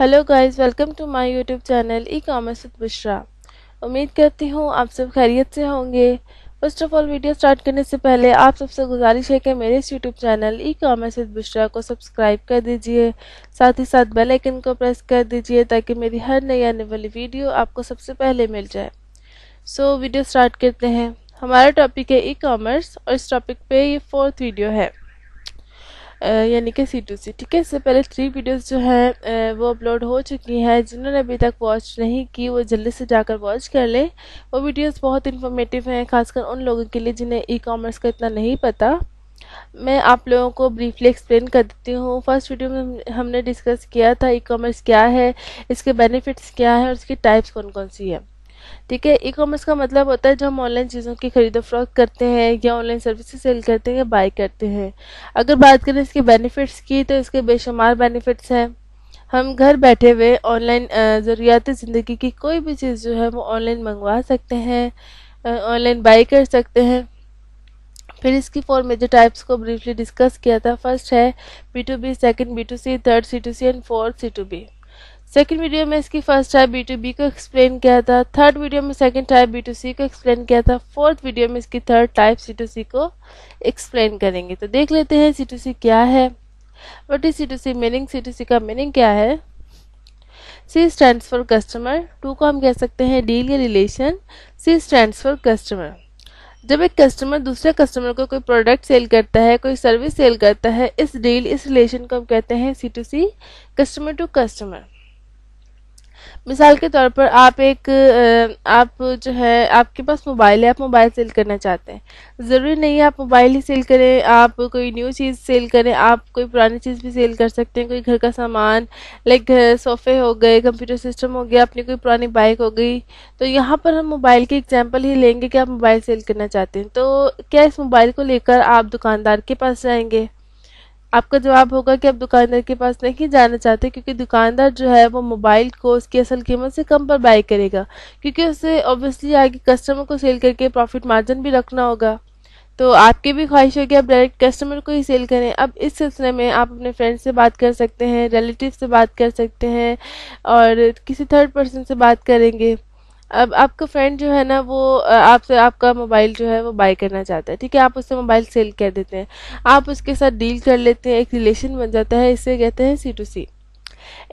hello guys welcome to my YouTube channel e commerce with Bushra उम्मीद करती हूँ आप सब खैरियत से होंगे first of all video start करने से पहले आप सबसे गुजारिश है कि मेरे इस YouTube channel e commerce with Bushra को सब्सक्राइब कर दीजिए साथ ही साथ बेल आइकन को प्रेस कर दीजिए ताकि मेरी हर नई आने वाली वीडियो आपको सबसे पहले मिल जाए सो so, वीडियो स्टार्ट करते हैं हमारा टॉपिक है ई कॉमर्स और इस टॉपिक पर ये फोर्थ वीडियो है यानी कि सी टू सी ठीक है इससे पहले थ्री वीडियोस जो हैं वो अपलोड हो चुकी हैं जिन्होंने अभी तक वॉच नहीं की वो जल्दी से जाकर वॉच कर लें वो वीडियोस बहुत इन्फॉर्मेटिव हैं खासकर उन लोगों के लिए जिन्हें ई कॉमर्स का इतना नहीं पता मैं आप लोगों को ब्रीफली एक्सप्लेन कर देती हूँ फर्स्ट वीडियो में हमने डिस्कस किया था ई कॉमर्स क्या है इसके बेनिफिट्स क्या है और इसकी टाइप्स कौन कौन सी है ठीक है ई कॉमर्स का मतलब होता है जो हम ऑनलाइन चीज़ों की खरीदो फरोख करते हैं या ऑनलाइन सर्विसेज सेल करते हैं या बाय करते हैं अगर बात करें इसके बेनिफिट्स की तो इसके बेशुमार बेनिफिट्स हैं हम घर बैठे हुए ऑनलाइन ज़रूरियात ज़िंदगी की कोई भी चीज़ जो है वो ऑनलाइन मंगवा सकते हैं ऑनलाइन बाई कर सकते हैं फिर इसकी फोर मेजर टाइप्स को ब्रीफली डिस्कस किया था फर्स्ट है B to B second B to C third C to C and fourth C to B second video में इसकी first type B to B को एक्सप्लेन किया था थर्ड वीडियो में second type B to C को explain किया था fourth video में इसकी third type C to C को एक्सप्लेन करेंगे तो देख लेते हैं सी टू सी क्या है what is C to C meaning C to C का मीनिंग क्या है C stand for customer to को हम कह सकते हैं डील या relation C stand for customer जब एक कस्टमर दूसरे कस्टमर को कोई प्रोडक्ट सेल करता है कोई सर्विस सेल करता है इस डील इस रिलेशन को हम कहते हैं C to C customer to customer मिसाल के तौर पर आप एक आप जो है आपके पास मोबाइल है आप मोबाइल सेल करना चाहते हैं ज़रूरी नहीं है आप मोबाइल ही सेल करें आप कोई न्यू चीज़ सेल करें आप कोई पुरानी चीज़ भी सेल कर सकते हैं कोई घर का सामान लाइक सोफ़े हो गए कंप्यूटर सिस्टम हो गया अपनी कोई पुरानी बाइक हो गई तो यहाँ पर हम मोबाइल की एग्जाम्पल ही लेंगे कि आप मोबाइल सेल करना चाहते हैं तो क्या इस मोबाइल को लेकर आप दुकानदार के पास जाएंगे आपका जवाब होगा कि आप दुकानदार के पास नहीं जाना चाहते क्योंकि दुकानदार जो है वो मोबाइल को उसकी असल कीमत से कम पर बाई करेगा क्योंकि उसे ऑब्वियसली आगे कस्टमर को सेल करके प्रॉफिट मार्जिन भी रखना होगा तो आपकी भी ख्वाहिश होगी आप डायरेक्ट कस्टमर को ही सेल करें अब इस सिलसिले में आप अपने फ्रेंड से बात कर सकते हैं रिलेटिव से बात कर सकते हैं और किसी थर्ड पर्सन से बात करेंगे अब आपका फ्रेंड जो है ना वो आपसे आपका मोबाइल जो है वो बाय करना चाहता है ठीक है आप उससे मोबाइल सेल कर देते हैं आप उसके साथ डील कर लेते हैं एक रिलेशन बन जाता है इसे कहते हैं सी टू सी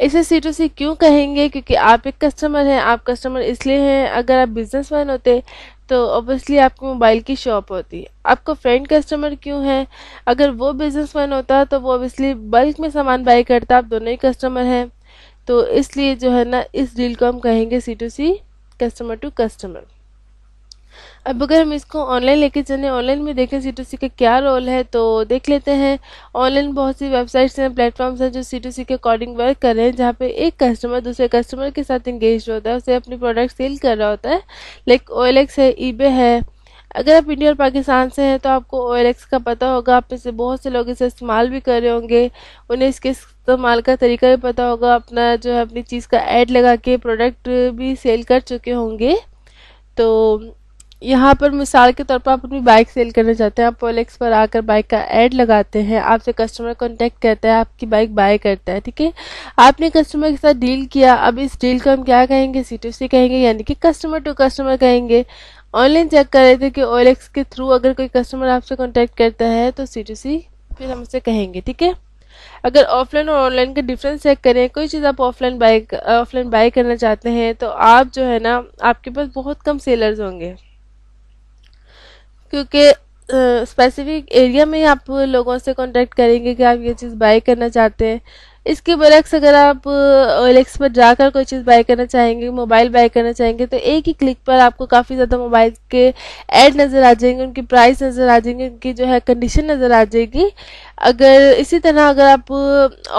इसे सी टू सी क्यों कहेंगे क्योंकि आप एक कस्टमर हैं आप कस्टमर इसलिए हैं अगर आप बिजनेस मैन होते तो ऑब्वियसली आपके मोबाइल की शॉप होती आपका फ्रेंड कस्टमर क्यों है अगर वो बिजनेस मैन होता तो वो ऑब्वियसली बल्क में सामान बाई करता आप दोनों ही कस्टमर हैं तो इसलिए जो है ना इस डील को हम कहेंगे C to C customer to customer अब अगर हम इसको ऑनलाइन लेके चलें ऑनलाइन में देखें सी टू सी का क्या रोल है तो देख लेते हैं ऑनलाइन बहुत सी वेबसाइट्स हैं प्लेटफॉर्म्स हैं जो सी टू सी के अकॉर्डिंग वर्क कर रहे हैं जहाँ पे एक कस्टमर दूसरे कस्टमर के साथ इंगेज होता है उसे अपनी प्रोडक्ट सेल कर रहा होता है लाइक ओ है ई है अगर आप इंडिया और पाकिस्तान से हैं तो आपको ओ का पता होगा आप में से बहुत से लोग इसे इस्तेमाल भी कर रहे होंगे उन्हें इसके इस्तेमाल का तरीका भी पता होगा अपना जो है अपनी चीज़ का ऐड लगा के प्रोडक्ट भी सेल कर चुके होंगे तो यहाँ पर मिसाल के तौर पर आप अपनी बाइक सेल करना चाहते हैं आप पोलेक्स पर आकर बाइक का ऐड लगाते हैं आपसे कस्टमर कॉन्टेक्ट करता है आपकी बाइक बाय करता है ठीक है आपने कस्टमर के साथ डील किया अब इस डील को हम क्या कहेंगे सी टू सी कहेंगे यानी कि कस्टमर टू कस्टमर कहेंगे ऑनलाइन चेक कर रहे थे कि ओ के थ्रू अगर कोई कस्टमर आपसे कॉन्टेक्ट करता है तो सी टू सी फिर हम उसे कहेंगे ठीक है अगर ऑफलाइन और ऑनलाइन का डिफरेंस चेक करें कोई चीज़ आप ऑफलाइन बाई ऑफलाइन बाई करना चाहते हैं तो आप जो है ना आपके पास बहुत कम सेलर्स होंगे क्योंकि स्पेसिफिक एरिया में आप लोगों से कांटेक्ट करेंगे कि आप ये चीज़ बाई करना चाहते हैं इसके बरक्स अगर आप ओएलएक्स पर जाकर कोई चीज़ बाय करना चाहेंगे मोबाइल बाय करना चाहेंगे तो एक ही क्लिक पर आपको काफ़ी ज़्यादा मोबाइल के एड नज़र आ जाएंगे उनकी प्राइस नज़र आ जाएंगे उनकी जो है कंडीशन नज़र आ जाएगी अगर इसी तरह अगर आप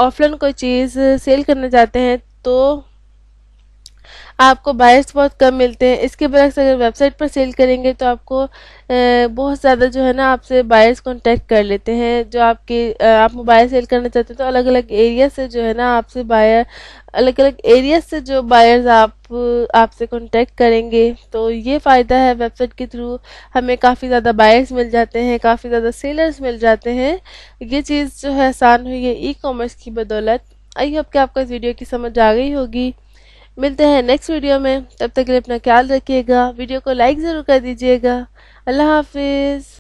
ऑफलाइन कोई चीज़ सेल करना चाहते हैं तो आपको बायर्स बहुत कम मिलते हैं इसके बरक्स अगर वेबसाइट पर सेल करेंगे तो आपको बहुत ज़्यादा जो है ना आपसे बायर्स कॉन्टेक्ट कर लेते हैं जो आपके आप मोबाइल सेल करना चाहते हैं तो अलग अलग एरिया से जो है ना आपसे बायर अलग अलग एरिया से जो बायर्स आप आपसे कॉन्टेक्ट करेंगे तो ये फ़ायदा है वेबसाइट के थ्रू हमें काफ़ी ज़्यादा बायर्स मिल जाते हैं काफ़ी ज़्यादा सेलर्स मिल जाते हैं ये चीज़ जो है आसान हुई है ई कॉमर्स की बदौलत आई होप कि आपको इस वीडियो की समझ आ गई होगी मिलते हैं नेक्स्ट वीडियो में तब तक के लिए अपना ख्याल रखिएगा वीडियो को लाइक ज़रूर कर दीजिएगा अल्लाह हाफिज़